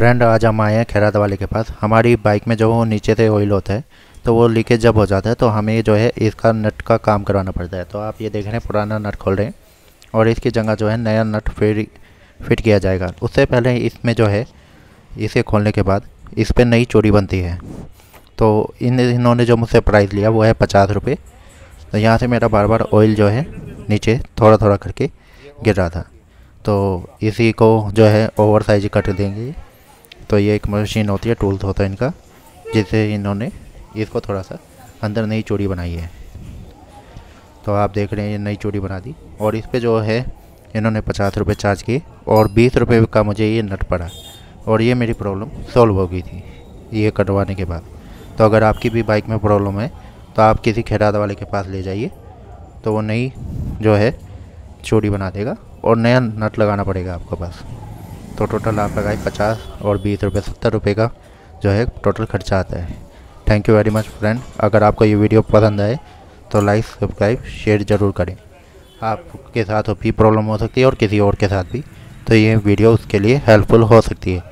friend आज हम आए हैं खैरात वाले के पास हमारी बाइक में जो नीचे से ऑयल होता है तो वो लीकेज जब हो जाता है तो हमें जो है इसका नट का काम करवाना पड़ता है तो आप ये देख रहे हैं पुराना नट खोल रहे हैं और इसकी जगह जो है नया नट फिर फिट किया जाएगा उससे पहले इसमें जो है इसे खोलने के बाद इस पर नई चोरी बनती है तो इन इन्होंने जो मुझसे प्राइस लिया वो है पचास रुपये तो यहाँ से मेरा बार बार ऑयल जो है नीचे थोड़ा थोड़ा करके गिर रहा था तो इसी को जो है ओवर साइज कट देंगे तो ये एक मशीन होती है टूल्स होता है इनका जिसे इन्होंने इसको थोड़ा सा अंदर नई चूड़ी बनाई है तो आप देख रहे हैं ये नई चूड़ी बना दी और इस पर जो है इन्होंने पचास रुपये चार्ज किए और बीस रुपये का मुझे ये नट पड़ा और ये मेरी प्रॉब्लम सॉल्व हो गई थी ये कटवाने के बाद तो अगर आपकी भी बाइक में प्रॉब्लम है तो आप किसी खैराद वाले के पास ले जाइए तो वो नई जो है चूड़ी बना देगा और नया नट लगाना पड़ेगा आपको पास तो टोटल आप लगाए पचास और बीस रुपये सत्तर रुपये का जो है टोटल खर्चा आता है thank you very much friend अगर आपको ये वीडियो पसंद आए तो लाइक सब्सक्राइब शेयर ज़रूर करें आपके साथ भी प्रॉब्लम हो सकती है और किसी और के साथ भी तो ये वीडियो उसके लिए हेल्पफुल हो सकती है